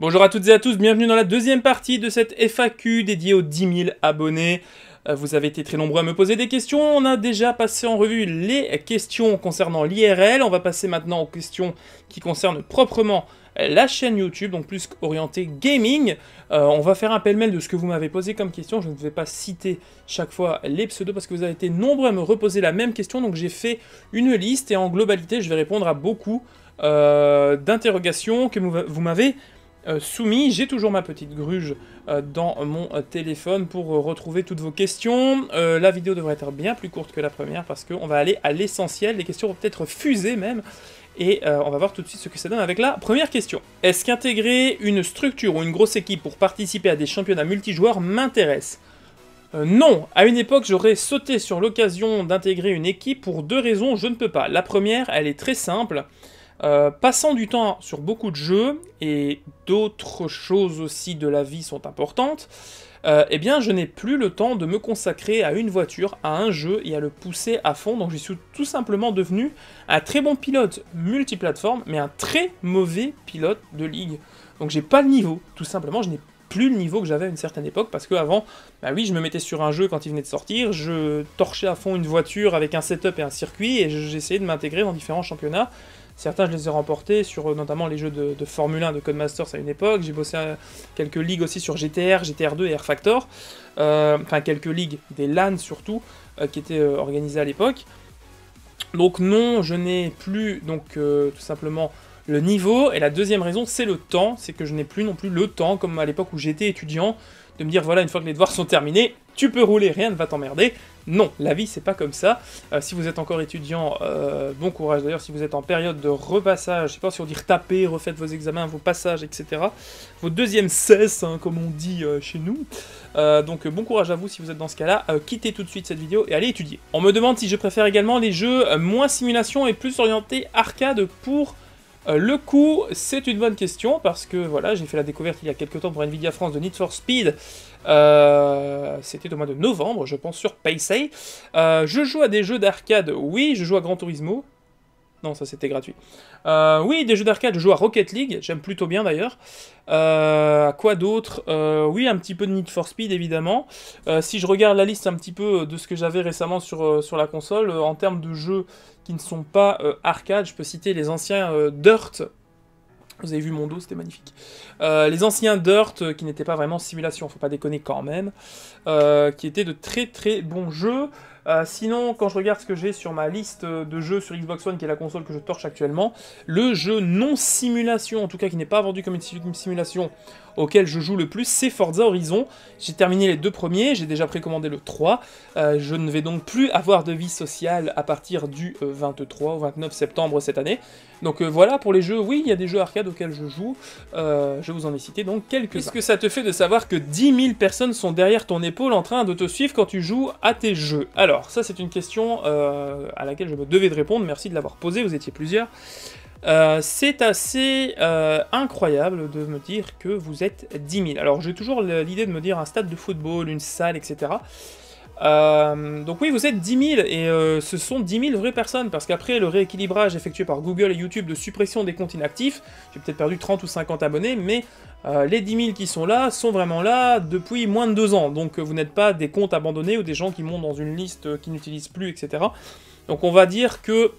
Bonjour à toutes et à tous, bienvenue dans la deuxième partie de cette FAQ dédiée aux 10 000 abonnés. Euh, vous avez été très nombreux à me poser des questions, on a déjà passé en revue les questions concernant l'IRL, on va passer maintenant aux questions qui concernent proprement la chaîne YouTube, donc plus orientée gaming. Euh, on va faire un pêle-mêle de ce que vous m'avez posé comme question. Je ne vais pas citer chaque fois les pseudos parce que vous avez été nombreux à me reposer la même question. Donc j'ai fait une liste et en globalité, je vais répondre à beaucoup euh, d'interrogations que vous m'avez euh, soumis. J'ai toujours ma petite gruge euh, dans mon euh, téléphone pour retrouver toutes vos questions. la vidéo devrait être bien plus courte que la première parce qu'on va aller à l'essentiel. Les questions vont peut-être fuser même. Et on va voir tout de suite ce que ça donne avec la première question. Est-ce qu'intégrer une structure ou une grosse équipe pour participer à des championnats multijoueurs m'intéresse non, à une époque j'aurais sauté sur l'occasion d'intégrer une équipe pour deux raisons, je ne peux pas. La première, elle est très simple, euh, passant du temps sur beaucoup de jeux, et d'autres choses aussi de la vie sont importantes, euh, eh bien je n'ai plus le temps de me consacrer à une voiture, à un jeu, et à le pousser à fond, donc je suis tout simplement devenu un très bon pilote multiplateforme, mais un très mauvais pilote de ligue. Donc j'ai pas le niveau, tout simplement, je n'ai plus le niveau que j'avais à une certaine époque parce que avant, bah oui, je me mettais sur un jeu quand il venait de sortir, je torchais à fond une voiture avec un setup et un circuit et j'essayais de m'intégrer dans différents championnats. Certains, je les ai remportés sur euh, notamment les jeux de, Formule 1, de Codemasters à une époque. J'ai bossé euh, quelques ligues aussi sur GTR, GTR2 et r Factor. Euh, enfin, quelques ligues, des LAN surtout, qui étaient organisées à l'époque. Donc non, je n'ai plus donc tout simplement le niveau. Et la deuxième raison, c'est le temps. C'est que je n'ai plus non plus le temps, comme à l'époque où j'étais étudiant, de me dire voilà, une fois que les devoirs sont terminés, tu peux rouler, rien ne va t'emmerder. Non, la vie c'est pas comme ça. Euh, si vous êtes encore étudiant, euh, bon courage d'ailleurs. Si vous êtes en période de repassage, je sais pas si on dit retaper, refaites vos examens, vos passages, etc. Vos deuxièmes cesses, hein, comme on dit euh, chez nous. donc bon courage à vous si vous êtes dans ce cas-là. quittez tout de suite cette vidéo et allez étudier. On me demande si je préfère également les jeux moins simulation et plus orientés arcade pour euh, le coût, c'est une bonne question parce que voilà, j'ai fait la découverte il y a quelques temps pour Nvidia France de Need for Speed. Euh, c'était au mois de novembre, je pense, sur Paysay. Euh, je joue à des jeux d'arcade, oui, je joue à Gran Turismo, non, ça c'était gratuit. oui, des jeux d'arcade, je joue à Rocket League, j'aime plutôt bien d'ailleurs. quoi d'autre Oui, un petit peu de Need for Speed évidemment. si je regarde la liste un petit peu de ce que j'avais récemment sur, sur la console, en termes de jeux, qui ne sont pas euh, arcades. Je peux citer les anciens euh, Dirt. Vous avez vu mon dos, c'était magnifique. Euh, les anciens Dirt, qui n'étaient pas vraiment simulation, faut pas déconner quand même, qui étaient de très très bons jeux. Euh, sinon, quand je regarde ce que j'ai sur ma liste de jeux sur Xbox One, qui est la console que je torche actuellement, le jeu non-simulation, en tout cas qui n'est pas vendu comme une simulation, auquel je joue le plus, c'est Forza Horizon. J'ai terminé les deux premiers, j'ai déjà précommandé le 3. Euh, je ne vais donc plus avoir de vie sociale à partir du 23 euh, ou 29 septembre cette année. Donc voilà, pour les jeux, oui, il y a des jeux arcade auxquels je joue. je vous en ai cité donc quelques-uns. Qu'est-ce que ça te fait de savoir que 10 000 personnes sont derrière ton épaule en train de te suivre quand tu joues à tes jeux Alors, alors, ça c'est une question euh, à laquelle je me devais de répondre, merci de l'avoir posée, vous étiez plusieurs. Euh, c'est assez euh, incroyable de me dire que vous êtes 10 000. Alors j'ai toujours l'idée de me dire un stade de football, une salle, etc. Euh, donc oui, vous êtes 10 000, et euh, ce sont 10 000 vraies personnes, parce qu'après le rééquilibrage effectué par Google et YouTube de suppression des comptes inactifs, j'ai peut-être perdu 30 ou 50 abonnés, mais euh, les 10 000 qui sont là sont vraiment là depuis moins de 2 ans, donc vous n'êtes pas des comptes abandonnés ou des gens qui montent dans une liste qui n'utilisent plus, etc. Donc on va dire que,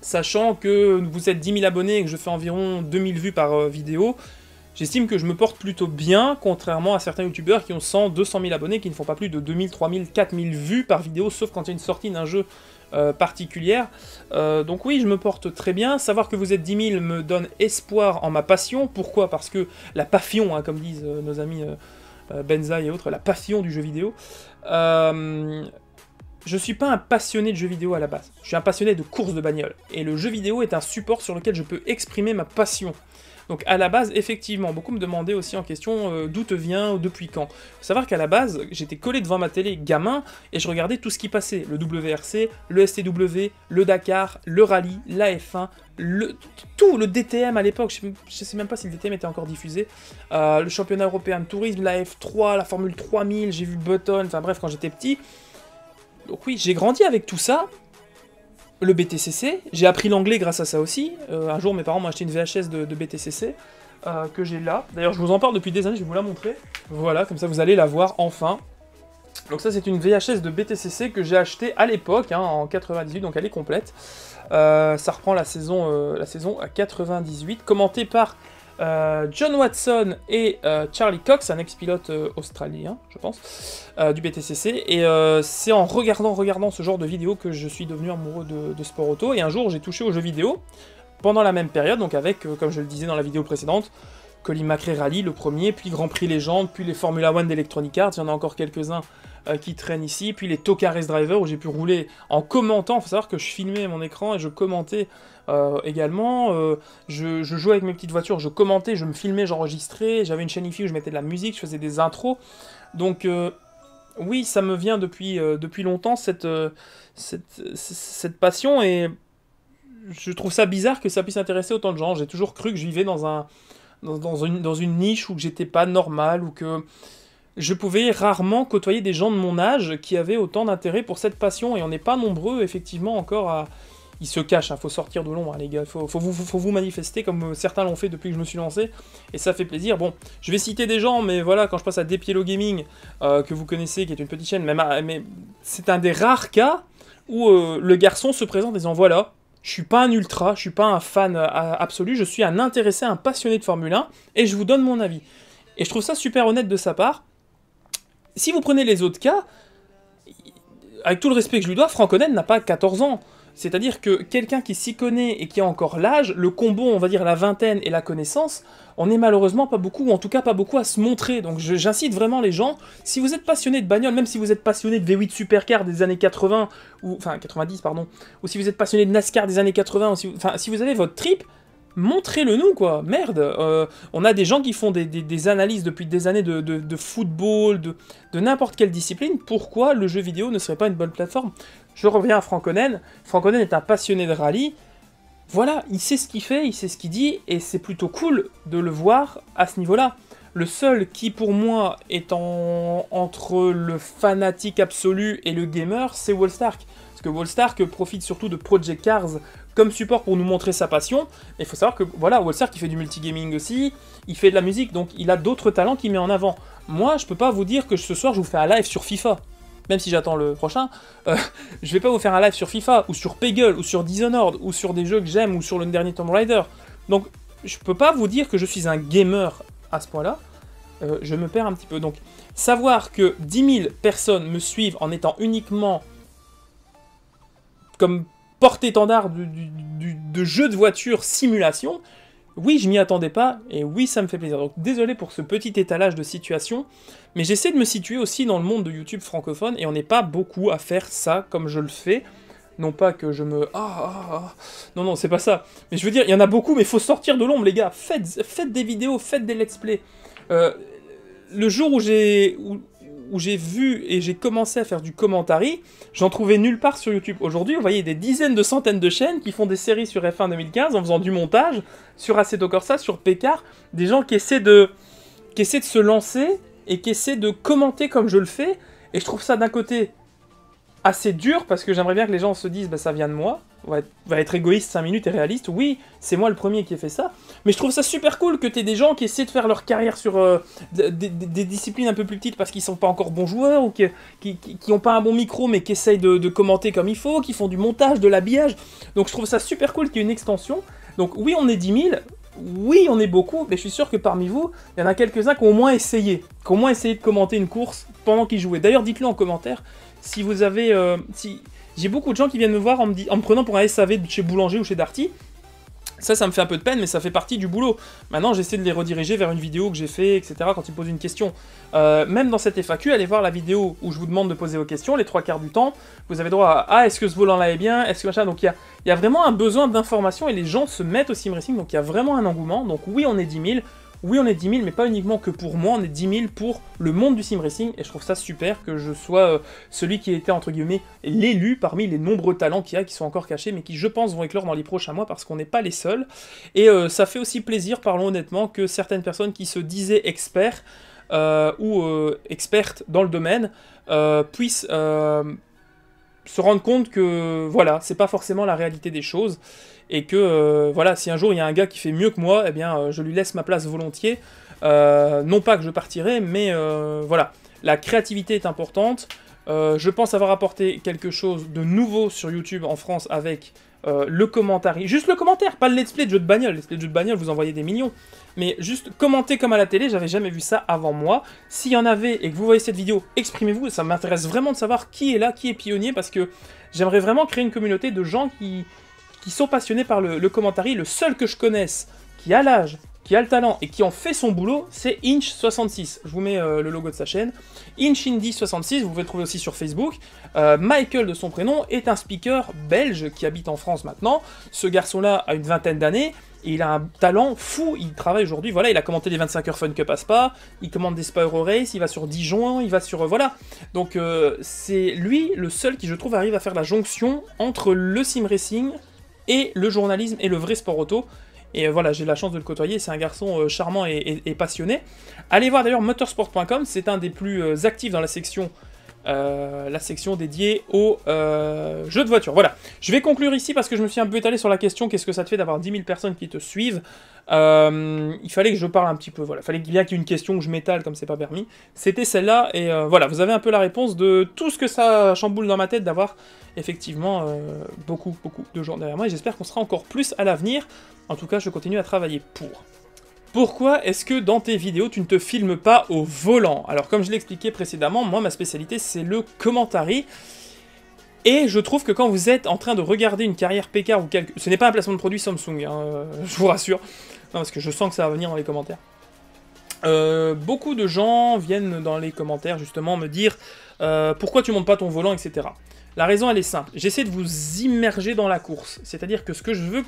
sachant que vous êtes 10 000 abonnés et que je fais environ 2000 vues par vidéo, J'estime que je me porte plutôt bien, contrairement à certains youtubeurs qui ont 100, 200 000 abonnés, qui ne font pas plus de 2000, 3000, 4000 vues par vidéo, sauf quand il y a une sortie d'un jeu euh, particulière. Euh, donc oui, je me porte très bien. Savoir que vous êtes 10 000 me donne espoir en ma passion. Pourquoi Parce que la passion, hein, comme disent euh, nos amis Benza et autres, la passion du jeu vidéo. je suis pas un passionné de jeux vidéo à la base. Je suis un passionné de course de bagnole. Et le jeu vidéo est un support sur lequel je peux exprimer ma passion. Donc à la base, effectivement, beaucoup me demandaient aussi en question euh, d'où te viens ou depuis quand. Faut savoir qu'à la base, j'étais collé devant ma télé gamin et je regardais tout ce qui passait. Le WRC, le STW, le Dakar, le rallye, la F1, le, tout le DTM à l'époque, je, ne sais même pas si le DTM était encore diffusé, euh, le championnat européen de tourisme, la F3, la Formule 3000, j'ai vu Button, enfin bref, quand j'étais petit. Donc oui, j'ai grandi avec tout ça, le BTCC. J'ai appris l'anglais grâce à ça aussi. Euh, un jour, mes parents m'ont acheté une VHS de, BTCC euh, que j'ai là. D'ailleurs, je vous en parle depuis des années, je vais vous la montrer. Voilà, comme ça, vous allez la voir enfin. Donc ça, c'est une VHS de BTCC que j'ai achetée à l'époque, hein, en 98, donc elle est complète. Euh, ça reprend la saison, la saison 98, commentée par euh, John Watson et euh, Charlie Cox, un ex-pilote euh, australien, je pense, du BTCC. Et c'est en regardant, regardant ce genre de vidéos que je suis devenu amoureux de, de sport auto. Et un jour, j'ai touché aux jeux vidéo pendant la même période, donc avec, comme je le disais dans la vidéo précédente, McRae Rally, le premier, puis Grand Prix Légende, puis les Formula One d'Electronic Arts, il y en a encore quelques-uns euh, qui traînent ici, puis les Tokares Race Driver où j'ai pu rouler en commentant, il faut savoir que je filmais mon écran et je commentais euh, également, euh, je, jouais avec mes petites voitures, je commentais, je me filmais, j'enregistrais, j'avais une chaîne IFI où je mettais de la musique, je faisais des intros, donc oui, ça me vient depuis, depuis longtemps cette, cette passion et je trouve ça bizarre que ça puisse intéresser autant de gens, j'ai toujours cru que je vivais dans un dans, une, dans une niche où j'étais pas normal, ou que je pouvais rarement côtoyer des gens de mon âge qui avaient autant d'intérêt pour cette passion, et on n'est pas nombreux, effectivement, encore à... Ils se cachent, hein, il faut sortir de l'ombre, hein, les gars, Il faut, vous, manifester, comme euh, certains l'ont fait depuis que je me suis lancé, et ça fait plaisir. Bon, je vais citer des gens, mais voilà, quand je passe à Depielo Gaming, euh, que vous connaissez, qui est une petite chaîne, même mais c'est un des rares cas où euh, le garçon se présente en disant, voilà, je suis pas un ultra, je suis pas un fan euh, absolu, je suis un intéressé, un passionné de Formule 1 et je vous donne mon avis. Et je trouve ça super honnête de sa part. Si vous prenez les autres cas, avec tout le respect que je lui dois, Franconen n'a pas 14 ans. C'est-à-dire que quelqu'un qui s'y connaît et qui a encore l'âge, le combo, on va dire la vingtaine et la connaissance, on n'est malheureusement pas beaucoup, ou en tout cas pas beaucoup à se montrer. Donc j'incite vraiment les gens, si vous êtes passionné de bagnole, même si vous êtes passionné de V8 Supercar des années 80, ou enfin 90 pardon, ou si vous êtes passionné de NASCAR des années 80, enfin, si vous avez votre trip, montrez-le-nous, quoi. Merde, euh, on a des gens qui font des, analyses depuis des années de, football, de, n'importe quelle discipline. Pourquoi le jeu vidéo ne serait pas une bonne plateforme Je reviens à Franconen. Franconen est un passionné de rallye. Voilà, il sait ce qu'il fait, il sait ce qu'il dit, et c'est plutôt cool de le voir à ce niveau-là. Le seul qui, pour moi, est entre le fanatique absolu et le gamer, c'est Stark que profite surtout de Project Cars comme support pour nous montrer sa passion. il faut savoir que voilà, Wallstark qui fait du multigaming aussi, il fait de la musique, donc il a d'autres talents qu'il met en avant. Moi, je peux pas vous dire que ce soir je vous fais un live sur FIFA. Même si j'attends le prochain, euh, je vais pas vous faire un live sur FIFA ou sur Peggle ou sur Dishonored ou sur des jeux que j'aime ou sur le dernier Tomb Raider. Donc je peux pas vous dire que je suis un gamer à ce point-là. Euh, je me perds un petit peu. Donc savoir que 10 000 personnes me suivent en étant uniquement comme porte-étendard de jeu de voiture simulation, oui, je m'y attendais pas, et oui, ça me fait plaisir. Donc désolé pour ce petit étalage de situation, mais j'essaie de me situer aussi dans le monde de YouTube francophone, et on n'est pas beaucoup à faire ça comme je le fais. Non pas que je me... Ah, ah, ah. Non, non, c'est pas ça. Mais je veux dire, il y en a beaucoup, mais il faut sortir de l'ombre, les gars. Faites, des vidéos, faites des let's play. Euh, le jour où j'ai où j'ai vu et j'ai commencé à faire du commentary, j'en trouvais nulle part sur YouTube. Aujourd'hui, vous voyez des dizaines de centaines de chaînes qui font des séries sur F1 2015 en faisant du montage sur Assetto Corsa, sur Pécard, des gens qui essaient de, qui essaient de se lancer et qui essaient de commenter comme je le fais. Et je trouve ça d'un côté assez dur parce que j'aimerais bien que les gens se disent bah, ça vient de moi on va, être égoïste 5 minutes et réaliste, oui, c'est moi le premier qui ai fait ça, mais je trouve ça super cool que aies des gens qui essaient de faire leur carrière sur euh, des, disciplines un peu plus petites parce qu'ils sont pas encore bons joueurs ou qui, n'ont ont pas un bon micro mais qui essayent de, commenter comme il faut, qui font du montage, de l'habillage, donc je trouve ça super cool qu'il y ait une extension, donc oui on est 10 000, oui, on est beaucoup, mais je suis sûr que parmi vous, il y en a quelques-uns qui ont au moins essayé, qui ont au moins essayé de commenter une course pendant qu'ils jouaient. D'ailleurs, dites-le en commentaire si vous avez, euh, si, j'ai beaucoup de gens qui viennent me voir en me, prenant pour un SAV chez Boulanger ou chez Darty. Ça, ça me fait un peu de peine, mais ça fait partie du boulot. Maintenant, j'essaie de les rediriger vers une vidéo que j'ai fait, etc. quand ils posent une question. Euh, même dans cette FAQ, allez voir la vidéo où je vous demande de poser vos questions. Les trois quarts du temps, vous avez droit à Ah, est-ce que ce volant-là est bien Est-ce que machin Donc, il y a, vraiment un besoin d'information et les gens se mettent au sim racing. Donc, il y a vraiment un engouement. Donc, oui, on est 10 000 oui, on est 10 000, mais pas uniquement que pour moi, on est 10 000 pour le monde du sim racing, et je trouve ça super que je sois euh, celui qui été entre guillemets, l'élu parmi les nombreux talents qu'il y a, qui sont encore cachés, mais qui, je pense, vont éclore dans les prochains mois, parce qu'on n'est pas les seuls. Et euh, ça fait aussi plaisir, parlons honnêtement, que certaines personnes qui se disaient experts, euh, ou expertes dans le domaine, puissent se rendre compte que voilà, c'est pas forcément la réalité des choses et que euh, voilà, si un jour il y a un gars qui fait mieux que moi, eh bien euh, je lui laisse ma place volontiers. Euh, non pas que je partirai, mais voilà, la créativité est importante. je pense avoir apporté quelque chose de nouveau sur YouTube en France avec euh, le commentaire, juste le commentaire, pas le let's play de jeu de bagnole. Let's play de jeu de bagnole, vous envoyez des millions. Mais juste commenter comme à la télé, j'avais jamais vu ça avant moi. S'il y en avait et que vous voyez cette vidéo, exprimez-vous. Ça m'intéresse vraiment de savoir qui est là, qui est pionnier, parce que j'aimerais vraiment créer une communauté de gens qui, qui sont passionnés par le, le commentary. Le seul que je connaisse qui a l'âge, qui a le talent et qui en fait son boulot, c'est Inch66. Je vous mets euh, le logo de sa chaîne. InchIndy66, vous pouvez le trouver aussi sur Facebook. Euh, Michael, de son prénom, est un speaker belge qui habite en France maintenant. Ce garçon-là a une vingtaine d'années. Et il a un talent fou, il travaille aujourd'hui, voilà, il a commenté les 25 heures Fun que passe pas. il commande des Spa Euro Race, il va sur Dijon, il va sur... Euh, voilà. Donc c'est lui le seul qui, je trouve, arrive à faire la jonction entre le sim racing et le journalisme et le vrai sport auto. Et euh, voilà, j'ai la chance de le côtoyer. C'est un garçon euh, charmant et, passionné. Allez voir d'ailleurs motorsport.com, c'est un des plus euh, actifs dans la section euh, la section dédiée au euh, jeu de voiture. Voilà, je vais conclure ici parce que je me suis un peu étalé sur la question qu'est-ce que ça te fait d'avoir 10 000 personnes qui te suivent euh, Il fallait que je parle un petit peu, voilà, fallait qu'il y ait une question que je m'étale comme c'est pas permis. C'était celle-là et voilà, vous avez un peu la réponse de tout ce que ça chamboule dans ma tête d'avoir effectivement beaucoup, beaucoup de gens derrière moi et j'espère qu'on sera encore plus à l'avenir. En tout cas, je continue à travailler pour. Pourquoi est-ce que dans tes vidéos, tu ne te filmes pas au volant Alors, comme je l'expliquais précédemment, moi, ma spécialité, c'est le commentary. Et je trouve que quand vous êtes en train de regarder une carrière PK ou quelque... Ce n'est pas un placement de produit Samsung, hein, euh, je vous rassure. Non, parce que je sens que ça va venir dans les commentaires. Euh, beaucoup de gens viennent dans les commentaires justement me dire euh, pourquoi tu montes pas ton volant, etc. La raison elle est simple. J'essaie de vous immerger dans la course. C'est-à-dire que ce que je veux...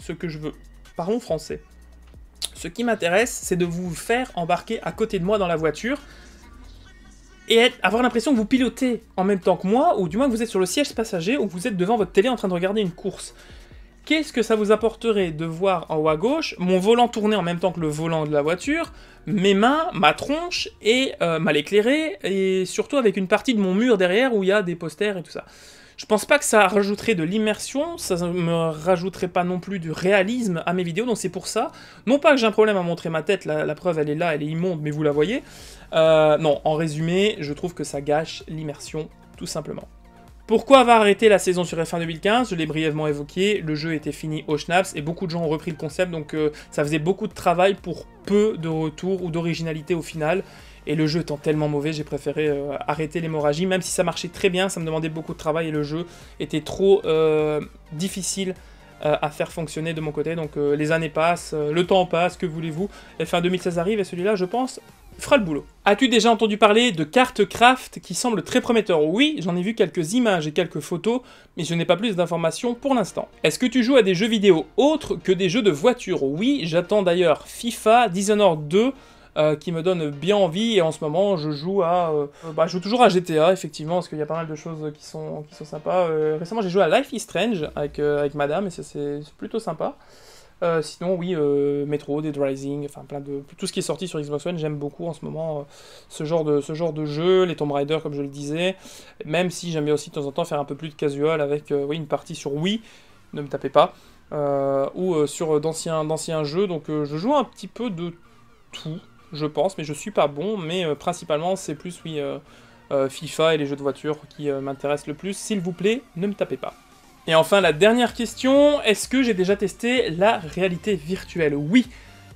Ce que je veux... Parlons français. Ce qui m'intéresse, c'est de vous faire embarquer à côté de moi dans la voiture et avoir l'impression que vous pilotez en même temps que moi, ou du moins que vous êtes sur le siège passager, ou vous êtes devant votre télé en train de regarder une course. Qu'est-ce que ça vous apporterait de voir en haut à gauche mon volant tourner en même temps que le volant de la voiture, mes mains, ma tronche et euh, mal éclairé, et surtout avec une partie de mon mur derrière où il y a des posters et tout ça je pense pas que ça rajouterait de l'immersion, ça me rajouterait pas non plus du réalisme à mes vidéos, donc c'est pour ça. Non pas que j'ai un problème à montrer ma tête, la, preuve elle est là, elle est immonde, mais vous la voyez. Euh, non, en résumé, je trouve que ça gâche l'immersion, tout simplement. Pourquoi avoir arrêté la saison sur F1 2015 Je l'ai brièvement évoqué, le jeu était fini au schnaps et beaucoup de gens ont repris le concept, donc euh, ça faisait beaucoup de travail pour peu de retours ou d'originalité au final. Et le jeu étant tellement mauvais, j'ai préféré euh, arrêter l'hémorragie, même si ça marchait très bien, ça me demandait beaucoup de travail et le jeu était trop euh, difficile euh, à faire fonctionner de mon côté. Donc les années passent, le temps passe, que voulez-vous. Et fin 2016 arrive et celui-là, je pense, fera le boulot. As-tu déjà entendu parler de cartes craft qui semble très prometteur Oui, j'en ai vu quelques images et quelques photos, mais je n'ai pas plus d'informations pour l'instant. Est-ce que tu joues à des jeux vidéo autres que des jeux de voiture Oui, j'attends d'ailleurs FIFA, Dishonored 2, euh, qui me donne bien envie. Et en ce moment, je joue à, euh, euh, bah, je joue toujours à GTA effectivement parce qu'il y a pas mal de choses qui sont qui sont sympas. récemment, j'ai joué à Life is Strange avec avec Madame et c'est plutôt sympa. sinon, oui, Metro, Dead Rising, enfin plein de tout ce qui est sorti sur Xbox One, j'aime beaucoup en ce moment ce genre de ce genre de jeu, les Tomb Raider comme je le disais. Même si bien aussi de temps en temps faire un peu plus de casual avec oui une partie sur Wii, ne me tapez pas. ou sur d'anciens jeux. Donc je joue un petit peu de tout je pense, mais je suis pas bon, mais euh, principalement c'est plus oui euh, euh, FIFA et les jeux de voiture qui m'intéressent le plus. S'il vous plaît, ne me tapez pas. Et enfin la dernière question, est-ce que j'ai déjà testé la réalité virtuelle Oui,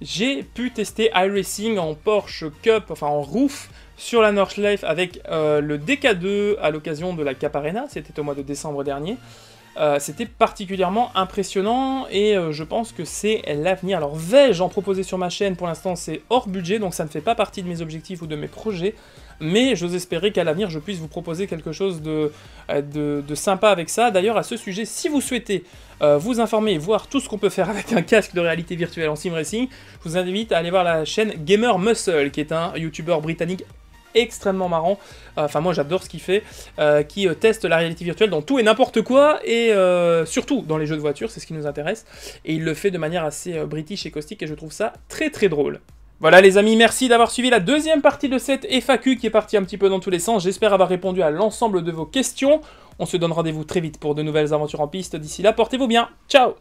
j'ai pu tester iRacing en Porsche Cup, enfin en roof, sur la Life avec le DK2 à l'occasion de la Arena, c'était au mois de décembre dernier. Euh, c'était particulièrement impressionnant et euh, je pense que c'est l'avenir. Alors vais-je en proposer sur ma chaîne Pour l'instant c'est hors budget, donc ça ne fait pas partie de mes objectifs ou de mes projets. Mais j'ose espérer qu'à l'avenir je puisse vous proposer quelque chose de, euh, sympa avec ça. D'ailleurs à ce sujet, si vous souhaitez vous informer et voir tout ce qu'on peut faire avec un casque de réalité virtuelle en sim racing, je vous invite à aller voir la chaîne Gamer Muscle, qui est un youtubeur britannique extrêmement marrant, euh, enfin moi j'adore ce qu'il fait, euh, qui euh, teste la réalité virtuelle dans tout et n'importe quoi, et surtout dans les jeux de voiture, c'est ce qui nous intéresse, et il le fait de manière assez british et caustique, et je trouve ça très très drôle. Voilà les amis, merci d'avoir suivi la deuxième partie de cette FAQ qui est partie un petit peu dans tous les sens. J'espère avoir répondu à l'ensemble de vos questions. On se donne rendez-vous très vite pour de nouvelles aventures en piste. D'ici là, portez-vous bien. Ciao